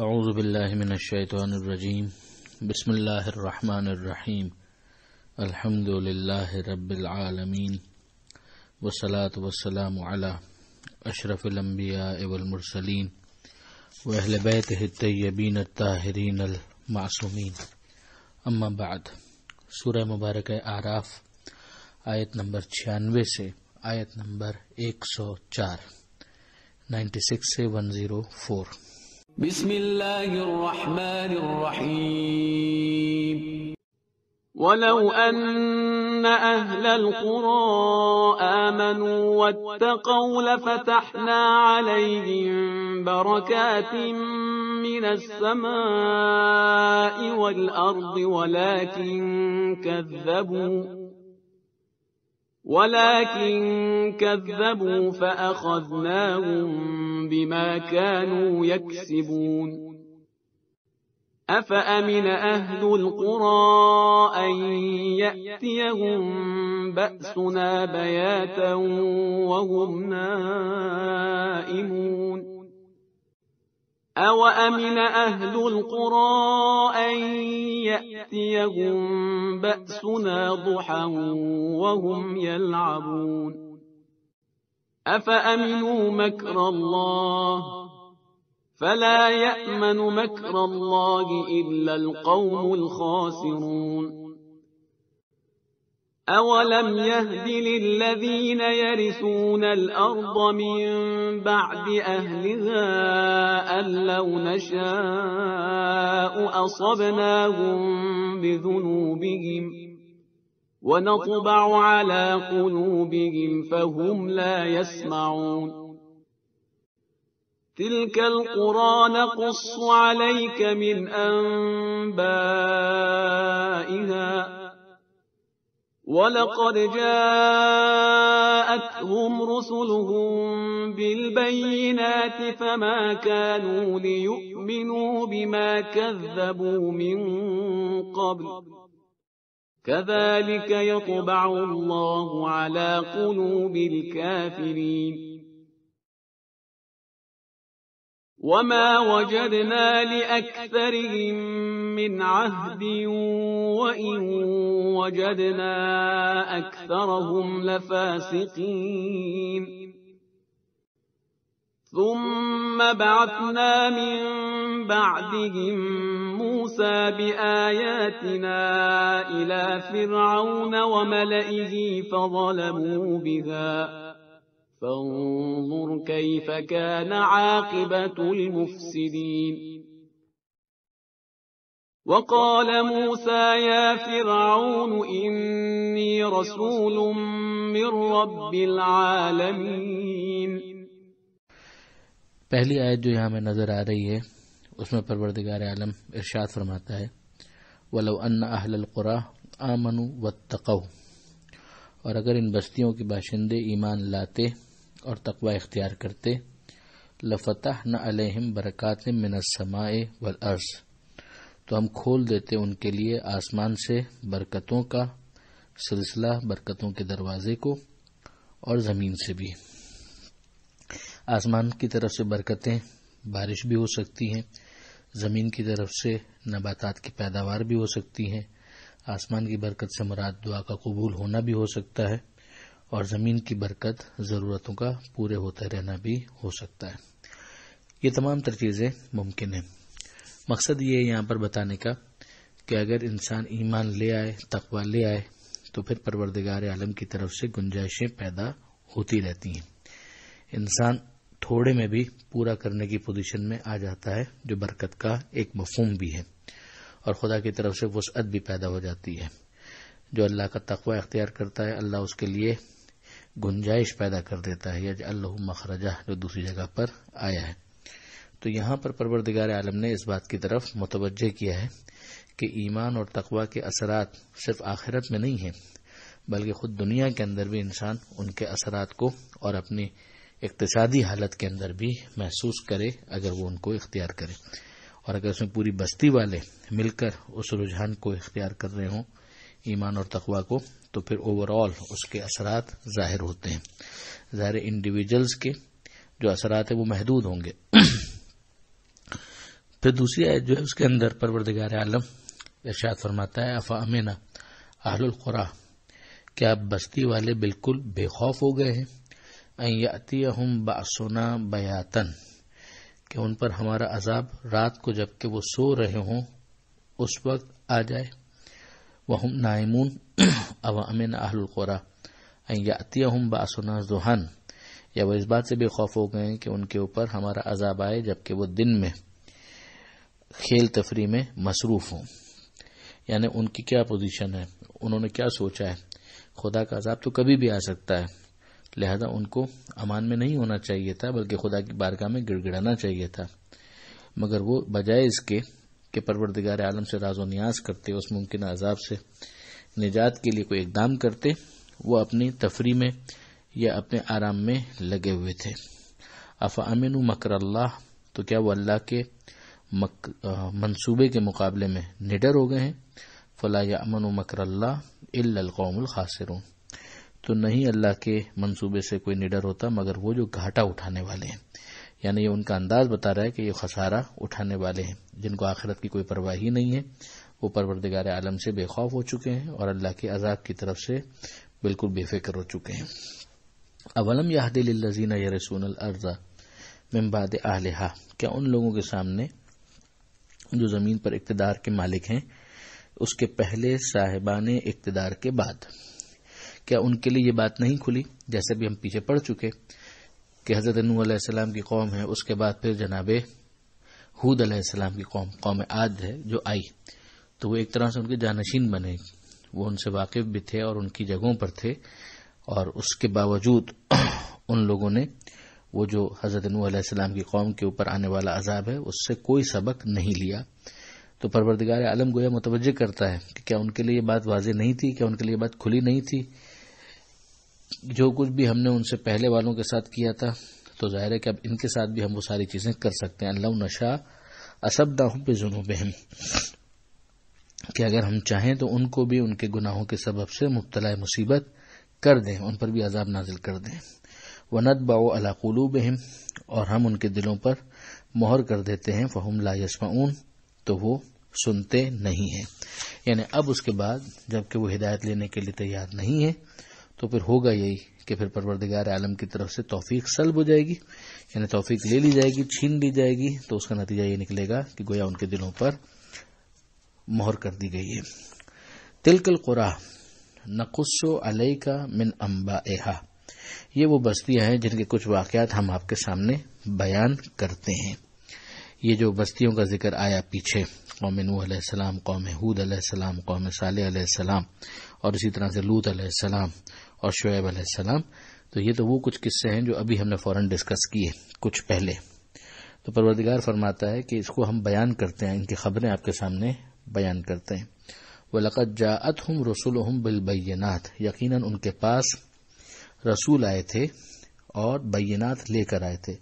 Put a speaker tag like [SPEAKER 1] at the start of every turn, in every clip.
[SPEAKER 1] अज़बिल्लिमिनशैतरजीम बसमीम अल्हम्दुलिल्लाह रब्बिलआलमीन वसलात वसलाम अला अशरफिलम्बिया वलमरसलीन वहल बैतबीन ताहरीन अलमासूमीन अम्मा बाद सूर्य मुबारक आराफ आयत नंबर छियानवे से आयत नंबर 104 96 से 104
[SPEAKER 2] بسم الله الرحمن الرحيم ولو أن أهل القرى آمنوا واتقوا لفتحنا عليهم بركات من السماء والأرض ولكن كذبوا ولكن كذبوا فأخذناهم بما كانوا يكسبون أفأمن أهل القرى أن يأتيهم بأسنا بياتا وهم نائمون أوأمن أهل القرى أن يأتيهم بأسنا ضحى وهم يلعبون أفأمنوا مكر الله فلا يأمن مكر الله إلا القوم الخاسرون أولم يهد للذين يرثون الأرض من بعد أهلها أن لو نشاء أصبناهم بذنوبهم ونطبع على قلوبهم فهم لا يسمعون تلك القرى نقص عليك من أنبائها ولقد جاءتهم رسلهم بالبينات فما كانوا ليؤمنوا بما كذبوا من قبل كذلك يطبع الله على قلوب الكافرين وما وجدنا لاكثرهم من عهد وان وجدنا اكثرهم لفاسقين ثم بعثنا من بعدهم موسى باياتنا الى فرعون وملئه فظلموا بها فانظر كيف كان عاقبة المفسدين وقال موسى يا فرعون إني رسول من رب العالمين
[SPEAKER 1] پہلی آیت جو یہاں میں نظر آ رہی ہے اس میں پروردگار عالم ارشاد فرماتا ہے ولو ان اہل القرا آمنوا واتقوا اور اگر ان بستیوں کے باشندے ایمان لاتے और तकवा इख्तियार करते लफतः न अलहम बरक़ात मिनसमाए वल अर्ज तो हम खोल देते उनके लिए आसमान से बरकतों का सिलसिला बरकतों के दरवाजे को और ज़मीन से भी आसमान की तरफ से बरकतें बारिश भी हो सकती हैं ज़मीन की तरफ से नबातात की पैदावार भी हो सकती हैं आसमान की बरकत से मुराद दुआ का कबूल होना भी हो सकता है और ज़मीन की बरकत ज़रूरतों का पूरे होता रहना भी हो सकता है ये तमाम तर चीज़ें मुमकिन है मकसद ये है यहां पर बताने का कि अगर इंसान ईमान ले आए तकवा ले आए तो फिर परवरदिगार आलम की तरफ से गुंजाइशें पैदा होती रहती हैं इंसान थोड़े में भी पूरा करने की पोजीशन में आ जाता है जो बरकत का एक मफहम भी है और खुदा की तरफ से वसअत भी पैदा हो जाती है जो अल्लाह का तकवा इख्तियार करता है अल्लाह उसके लिए गुंजाइश पैदा कर देता है यज अल्लाह मखरजा जो दूसरी जगह पर आया है तो यहां पर परवरदिगार आलम ने इस बात की तरफ मुतवजह किया है कि ईमान और तकवा के असरात सिर्फ आखिरत में नहीं है बल्कि खुद दुनिया के अंदर भी इंसान उनके असरात को और अपनी इकतसादी हालत के अंदर भी महसूस करे अगर वो उनको इख्तियार करे और अगर उसमें पूरी बस्ती वाले मिलकर उस रुझान को इख्तियार कर रहे हों ईमान और तकवा को तो फिर ओवरऑल उसके असरात जाहिर होते हैं ज़ाहिर इंडिविजुअल्स के जो असरात है वो महदूद होंगे फिर दूसरी आयत जो है उसके अंदर परवरदिगार आलम इर्शाद फरमाता है अफा अमीना आहलुलखुरा क्या बस्ती वाले बिल्कुल बेखौफ हो गए हैं अतिया हम बासोना बयातन कि उन पर हमारा अजाब रात को जबकि वो सो रहे हों उस वक्त आ जाए वहुम नायमून अब अमिन अहलकुरा यातियाहम बासना जुहन या वो इस बात से भी खौफ हो गए कि उनके ऊपर हमारा अजाब आए जबकि वो दिन में खेल तफरी में मसरूफ हों यानी उनकी क्या पोजीशन है उन्होंने क्या सोचा है खुदा का अजाब तो कभी भी आ सकता है लिहाजा उनको अमान में नहीं होना चाहिए था बल्कि खुदा की बारगाह में गिड़गिड़ाना चाहिए था मगर वो बजाय इसके कि परवरदिगार आलम से राजो न्याज करते उस मुमकिन अजाब से निजात के लिए कोई इकदाम करते वो अपनी तफरी में या अपने आराम में लगे हुए थे अफा अमिन मकर तो क्या वो अल्लाह के मक, मंसूबे के मुकाबले में निडर हो गए हैं फला या अमन मकर अल्लाह तो नहीं अल्लाह के मंसूबे से कोई निडर होता मगर वो जो घाटा उठाने वाले हैं यानी ये उनका अंदाज बता रहा है कि ये खसारा उठाने वाले हैं जिनको आखिरत की कोई परवाह ही नहीं है वो परवरदिगार आलम से बेखौफ हो चुके हैं और अल्लाह के अजाब की तरफ से बिल्कुल बेफिक्र हो चुके हैं अवलम याहदिलजीना या रसून अर्जा मम्बाद आहलहा क्या उन लोगों के सामने जो ज़मीन पर इकतदार के मालिक हैं उसके पहले साहिबान इकतदार के बाद क्या उनके लिए ये बात नहीं खुली जैसे भी हम पीछे पड़ चुके कि हज़रत नूसम की कौम है उसके बाद फिर जनाब हूद अलैहिस्सलाम की कौम कौम आद है जो आई तो वो एक तरह से उनके जानशीन बने वो उनसे वाकिफ भी थे और उनकी जगहों पर थे और उसके बावजूद उन लोगों ने वो जो हज़रत नूसम की कौम के ऊपर आने वाला अजाब है उससे कोई सबक नहीं लिया तो परवरदिगार आलम गोया मुतवजह करता है कि क्या उनके लिए ये बात वाज नहीं थी क्या उनके लिए बात खुली नहीं थी जो कुछ भी हमने उनसे पहले वालों के साथ किया था तो जाहिर है कि अब इनके साथ भी हम वो सारी चीज़ें कर सकते हैं अल्लाह नशा असब दाहू पे जुनू हम कि अगर हम चाहें तो उनको भी उनके गुनाहों के सबब से मुबतला मुसीबत कर दें उन पर भी अजाब नाजिल कर दें वनत बाओ अलाकुलू बहम और हम उनके दिलों पर मोहर कर देते हैं फ़हम ला यशमाऊन तो वो सुनते नहीं है यानी अब उसके बाद जबकि वो हिदायत लेने के लिए तैयार नहीं है तो फिर होगा यही कि फिर परवरदिगार आलम की तरफ से तोफीक सलब हो जाएगी यानी तोफीक ले ली जाएगी छीन ली जाएगी तो उसका नतीजा ये निकलेगा कि गोया उनके दिलों पर मोहर कर दी गई है तिलकल कुरा नकुस्सो अलई का मिन अम्बा एहा ये वो बस्तियां हैं जिनके कुछ वाकयात हम आपके सामने बयान करते हैं ये जो बस्तियों का जिक्र आया पीछे कौम नूसम कौम हूद कौम साल सलाम और इसी तरह से लूत सलाम और शुएब अलैहिस्सलाम तो ये तो वो कुछ किस्से हैं जो अभी हमने फ़ौरन डिस्कस किए कुछ पहले तो परवरदिगार फरमाता है कि इसको हम बयान करते हैं इनकी खबरें आपके सामने बयान करते हैं व लक़त जात हम रसूल हम बिलबैनात यकीन उनके पास रसूल आए थे और बैनाथ लेकर आए थे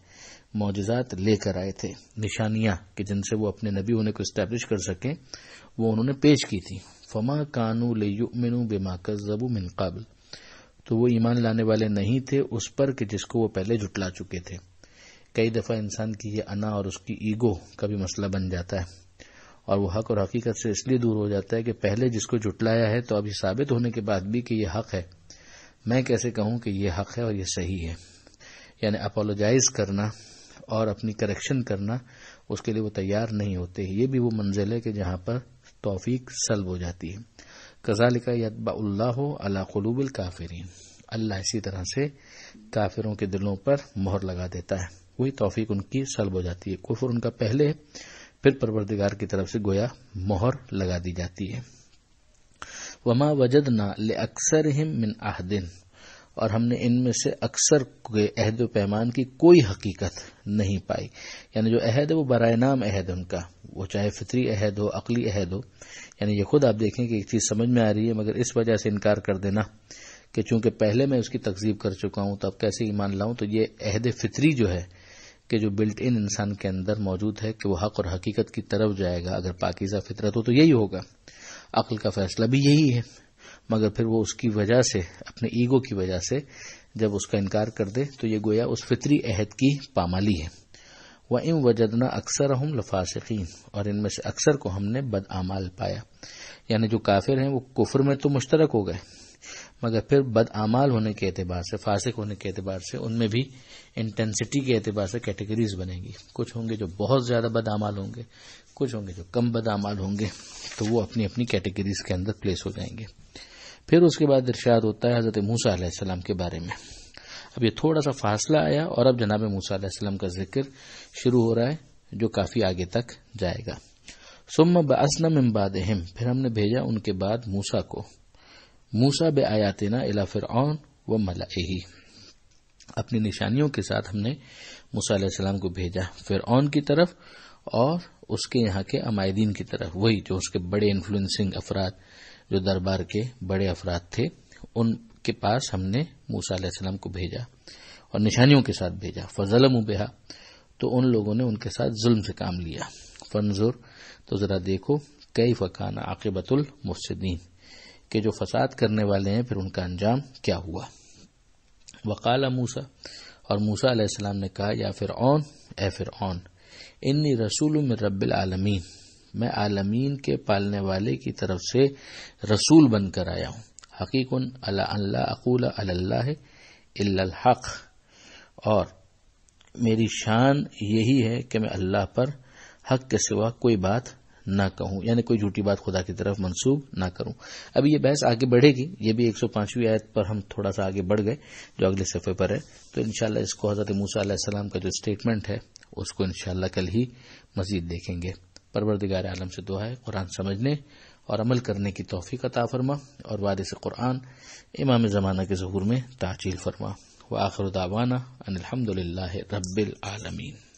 [SPEAKER 1] मोजात लेकर आए थे निशानियाँ कि जिनसे वो अपने नबी होने को इस्टेब्लिश कर सकें वो उन्होंने पेश की थी फमा कानू लेमिन बेमा कज़बू मिनकाबल तो वो ईमान लाने वाले नहीं थे उस पर कि जिसको वो पहले जुटला चुके थे कई दफ़ा इंसान की ये अना और उसकी ईगो का भी मसला बन जाता है और वो हक और हकीकत से इसलिए दूर हो जाता है कि पहले जिसको जुटलाया है तो अब साबित होने के बाद भी कि ये हक है मैं कैसे कहूं कि ये हक है और ये सही है यानी अपोलोजाइज करना और अपनी करेक्शन करना उसके लिए वो तैयार नहीं होते ये भी वो मंजिल है कि जहां पर तोफीक सल्ब हो जाती है कजालिक यदबाउल्लाबुल काफरीन अल्लाह इसी तरह से काफिरों के दिलों पर मोहर लगा देता है वही तोफीक उनकी सलब हो जाती है कुफर उनका पहले है फिर परवरदिगार की तरफ से गोया मोहर लगा दी जाती है वमा वजद ना ले अक्सर हिम मिन आहदिन और हमने इनमें से अक्सर के अहद पैमान की कोई हकीकत नहीं पाई यानी जो अहद है वो बरए नाम अहद उनका वो चाहे फितरी अहद हो अकली अहद हो यानी ये खुद आप देखें कि एक चीज़ समझ में आ रही है मगर इस वजह से इनकार कर देना कि चूंकि पहले मैं उसकी तकजीब कर चुका हूं तो अब कैसे ईमान लाऊं तो ये अहद फितरी जो है कि जो बिल्ट इन इंसान के अंदर मौजूद है कि वह हक और हकीकत की तरफ जाएगा अगर पाकिजा फितरत हो तो यही होगा अकल का फैसला भी यही है मगर फिर वो उसकी वजह से अपने ईगो की वजह से जब उसका इनकार कर दे तो ये गोया उस फितरी अहद की पामाली है व इम वजदना अक्सर हम लफासकीन और इनमें से अक्सर को हमने बदआमाल पाया यानी जो काफिर हैं वो कुफर में तो मुश्तरक हो गए मगर फिर बदआमाल होने के अतबार से फासिक होने के अतबार से उनमें भी इंटेंसिटी के एतबार से कैटेगरीज बनेगी कुछ होंगे जो बहुत ज़्यादा बदआमाल होंगे कुछ होंगे जो कम बदआमाल होंगे तो वो अपनी अपनी कैटेगरीज के अंदर प्लेस हो जाएंगे फिर उसके बाद इर्शाद होता है हज़रत मूसा आसमाम के बारे में अब ये थोड़ा सा फासला आया और अब जनाब मूसा आसमाम का जिक्र शुरू हो रहा है जो काफ़ी आगे तक जाएगा सुम बसनम इम्बाद फिर हमने भेजा उनके बाद मूसा को मूसा बे आयातना इला फिरौन व मलाही अपनी निशानियों के साथ हमने मूसा सलाम को भेजा फिरौन की तरफ और उसके यहाँ के अमायदीन की तरफ वही जो उसके बड़े इन्फ्लुएंसिंग अफराद जो दरबार के बड़े अफराद थे उनके पास हमने मूसा सलाम को भेजा और निशानियों के साथ भेजा फजल मुबेहा तो उन लोगों ने उनके साथ जुल्म से काम लिया फनजुर तो जरा देखो कई फकान आकबतुल कि जो फसाद करने वाले हैं फिर उनका अंजाम क्या हुआ वकाल मूसा और मूसा अलैहिस्सलाम ने कहा या फिर ओन ए फिर ओन इन्नी रसूल रब्बिल आलमीन मैं आलमीन के पालने वाले की तरफ से रसूल बनकर आया हूं हकीकन अल्लाह अकूल अल्लाह हक और मेरी शान यही है कि मैं अल्लाह पर हक के सिवा कोई बात न कहूं यानी कोई झूठी बात खुदा की तरफ मंसूब न करूं अभी ये बहस आगे बढ़ेगी ये भी 105वीं आयत पर हम थोड़ा सा आगे बढ़ गए जो अगले सफ़े पर है तो इनशाला इसको हजरत मूसा का जो स्टेटमेंट है उसको इनशाला कल ही मजीद देखेंगे परवरदिगार आलम से दुआ है कुरान समझने और अमल करने की तोफ़ी का ताफरमा और वारिस कुरान इमाम ज़माना के जहूर में ताचील फरमा व आखिर दावाना रबालमीन